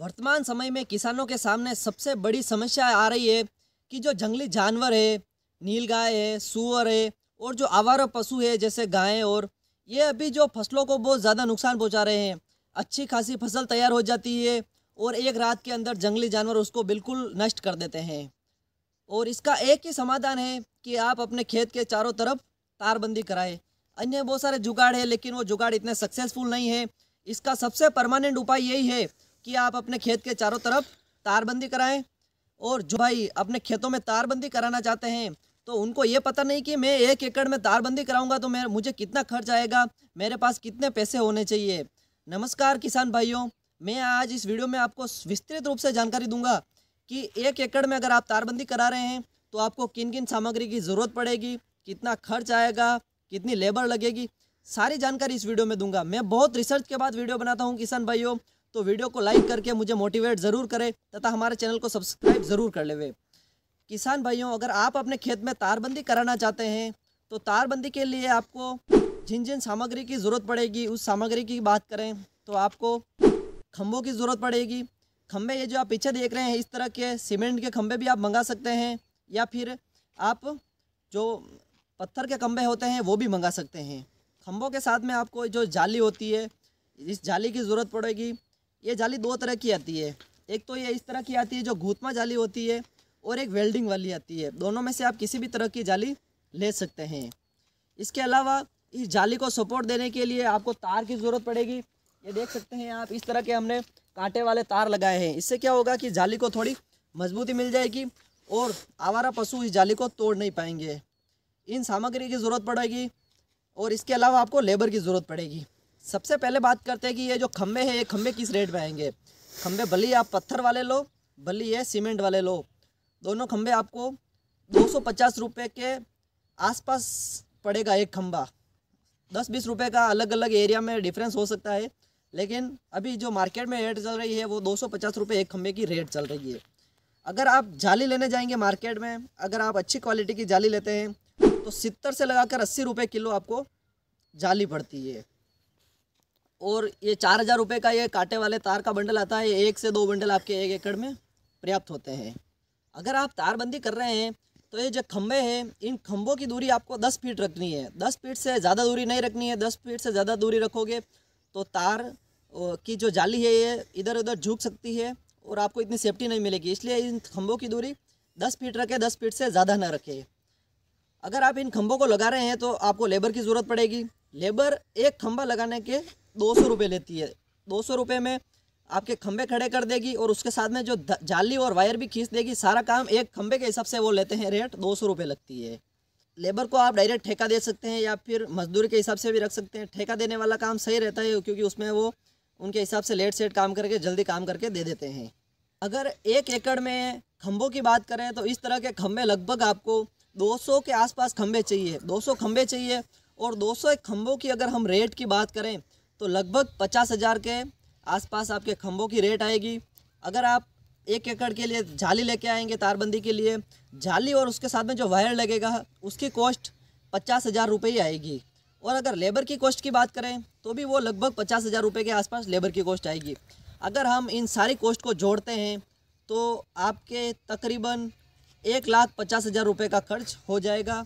वर्तमान समय में किसानों के सामने सबसे बड़ी समस्या आ रही है कि जो जंगली जानवर है नील गाय है सुअर है और जो आवारा पशु है जैसे गायें और ये अभी जो फसलों को बहुत ज़्यादा नुकसान पहुंचा रहे हैं अच्छी खासी फसल तैयार हो जाती है और एक रात के अंदर जंगली जानवर उसको बिल्कुल नष्ट कर देते हैं और इसका एक ही समाधान है कि आप अपने खेत के चारों तरफ तारबंदी कराएं अन्य बहुत सारे जुगाड़ है लेकिन वो जुगाड़ इतने सक्सेसफुल नहीं है इसका सबसे परमानेंट उपाय यही है कि आप अपने खेत के चारों तरफ तारबंदी कराएं और जो भाई अपने खेतों में तारबंदी कराना चाहते हैं तो उनको ये पता नहीं कि मैं एक एकड़ में तारबंदी कराऊंगा तो मेरे मुझे कितना खर्च आएगा मेरे पास कितने पैसे होने चाहिए नमस्कार किसान भाइयों मैं आज इस वीडियो में आपको विस्तृत रूप से जानकारी दूंगा कि एक एकड़ में अगर आप तारबंदी करा रहे हैं तो आपको किन किन सामग्री की ज़रूरत पड़ेगी कितना खर्च आएगा कितनी लेबर लगेगी सारी जानकारी इस वीडियो में दूंगा मैं बहुत रिसर्च के बाद वीडियो बनाता हूँ किसान भाइयों तो वीडियो को लाइक करके मुझे मोटिवेट ज़रूर करें तथा हमारे चैनल को सब्सक्राइब ज़रूर कर लेवे किसान भाइयों अगर आप अपने खेत में तारबंदी कराना चाहते हैं तो तारबंदी के लिए आपको जिन जिन सामग्री की ज़रूरत पड़ेगी उस सामग्री की बात करें तो आपको खम्भों की ज़रूरत पड़ेगी खम्भे ये जो आप पीछे देख रहे हैं इस तरह के सीमेंट के खम्भे भी आप मंगा सकते हैं या फिर आप जो पत्थर के खम्भे होते हैं वो भी मंगा सकते हैं खम्भों के साथ में आपको जो जाली होती है इस जाली की ज़रूरत पड़ेगी ये जाली दो तरह की आती है एक तो ये इस तरह की आती है जो घूतमा जाली होती है और एक वेल्डिंग वाली आती है दोनों में से आप किसी भी तरह की जाली ले सकते हैं इसके अलावा इस जाली को सपोर्ट देने के लिए आपको तार की ज़रूरत पड़ेगी ये देख सकते हैं आप इस तरह के हमने कांटे वाले तार लगाए हैं इससे क्या होगा कि जाली को थोड़ी मजबूती मिल जाएगी और आवारा पशु इस जाली को तोड़ नहीं पाएंगे इन सामग्री की ज़रूरत पड़ेगी और इसके अलावा आपको लेबर की ज़रूरत पड़ेगी सबसे पहले बात करते हैं कि ये जो खम्भे हैं ये खम्भे किस रेट में आएंगे खम्भे भले आप पत्थर वाले लो भले ये सीमेंट वाले लो दोनों खम्भे आपको दो सौ पचास रुपये के आसपास पड़ेगा एक खम्भा दस बीस रुपये का अलग अलग एरिया में डिफरेंस हो सकता है लेकिन अभी जो मार्केट में रेट चल रही है वो दो सौ पचास रुपये एक खम्भे की रेट चल रही है अगर आप जाली लेने जाएंगे मार्केट में अगर आप अच्छी क्वालिटी की जाली लेते हैं तो सितर से लगाकर अस्सी रुपये किलो आपको जाली पड़ती है और ये चार हज़ार रुपये का ये कांटे वाले तार का बंडल आता है एक से दो बंडल आपके एक एकड़ में पर्याप्त होते हैं अगर आप तार बंदी कर रहे हैं तो ये जो खम्भे हैं इन खम्भों की दूरी आपको दस फीट रखनी है दस फीट से ज़्यादा दूरी नहीं रखनी है दस फीट से ज़्यादा दूरी रखोगे तो तार की जो जाली है ये इधर उधर झुक सकती है और आपको इतनी सेफ्टी नहीं मिलेगी इसलिए इन खम्भों की दूरी दस फीट रखें दस फीट से ज़्यादा ना रखें अगर आप इन खम्भों को लगा रहे हैं तो आपको लेबर की ज़रूरत पड़ेगी लेबर एक खम्भा लगाने के दो सौ रुपये लेती है दो सौ रुपये में आपके खंबे खड़े कर देगी और उसके साथ में जो जाली और वायर भी खींच देगी सारा काम एक खंबे के हिसाब से वो लेते हैं रेट दो सौ रुपये लगती है लेबर को आप डायरेक्ट ठेका दे सकते हैं या फिर मजदूरी के हिसाब से भी रख सकते हैं ठेका देने वाला काम सही रहता है क्योंकि उसमें वो उनके हिसाब से लेट सेट काम करके जल्दी काम करके दे देते हैं अगर एक एकड़ में खंबों की बात करें तो इस तरह के खम्भे लगभग आपको 200 के आसपास खम्भे चाहिए 200 खम्भे चाहिए और 200 सौ खम्भों की अगर हम रेट की बात करें तो लगभग पचास हज़ार के आसपास आपके खम्भों की रेट आएगी अगर आप एक एकड़ के लिए जाली लेके आएंगे तारबंदी के लिए जाली और उसके साथ में जो वायर लगेगा उसकी कॉस्ट पचास हज़ार रुपये ही आएगी और अगर लेबर की कॉस्ट की बात करें तो भी वो लगभग पचास हज़ार रुपये के आसपास लेबर की कॉस्ट आएगी अगर हम इन सारी कॉस्ट को जोड़ते हैं तो आपके तकरीबन एक लाख पचास हज़ार रुपये का खर्च हो जाएगा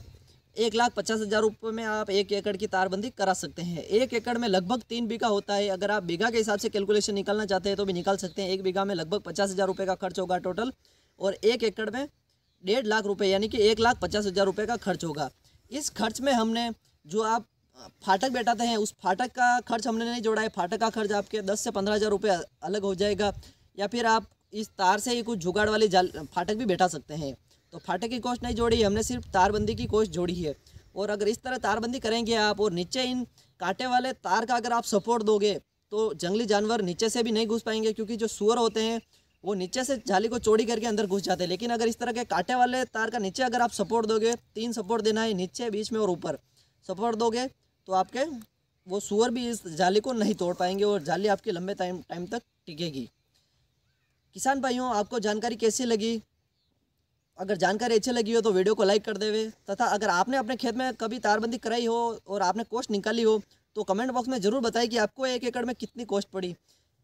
एक लाख पचास हज़ार रुपये में आप एक एकड़ की तारबंदी करा सकते हैं एक एकड़ में लगभग तीन बीघा होता है अगर आप बीघा के हिसाब से कैलकुलेशन निकालना चाहते हैं तो भी निकाल सकते हैं एक बीघा में लगभग पचास हज़ार रुपये का खर्च होगा टोटल और एक एकड़ में डेढ़ लाख रुपये यानी कि एक लाख पचास हज़ार रुपये का खर्च होगा इस खर्च में हमने जो आप फाटक बैठाते हैं उस फाटक का खर्च हमने नहीं जोड़ा है फाटक का खर्च आपके दस से पंद्रह हज़ार रुपये अलग हो जाएगा या फिर आप इस तार से ही कुछ जुगाड़ वाली जाल फाटक भी बैठा सकते हैं तो फाटक की कोश नहीं जोड़ी हमने सिर्फ तारबंदी की कोश जोड़ी है और अगर इस तरह तारबंदी करेंगे आप और नीचे इन कांटे वाले तार का अगर आप सपोर्ट दोगे तो जंगली जानवर नीचे से भी नहीं घुस पाएंगे क्योंकि जो सुअर होते हैं वो नीचे से जाली को चोड़ी करके अंदर घुस जाते हैं लेकिन अगर इस तरह के कांटे वाले तार का नीचे अगर आप सपोर्ट दोगे तीन सपोर्ट देना है नीचे बीच में और ऊपर सपोर्ट दोगे तो आपके वो सुअर भी इस जाली को नहीं तोड़ पाएंगे और जाली आपकी लंबे टाइम टाइम तक टिकेगी किसान भाइयों आपको जानकारी कैसी लगी अगर जानकारी अच्छी लगी हो तो वीडियो को लाइक कर देवे तथा अगर आपने अपने खेत में कभी तारबंदी कराई हो और आपने कोस्ट निकाली हो तो कमेंट बॉक्स में ज़रूर बताएं कि आपको एक एकड़ में कितनी कोस्ट पड़ी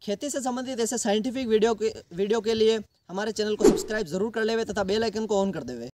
खेती से संबंधित ऐसे साइंटिफिक वीडियो के वीडियो के लिए हमारे चैनल को सब्सक्राइब जरूर कर लेवे तथा बेल आइकन को ऑन कर देवे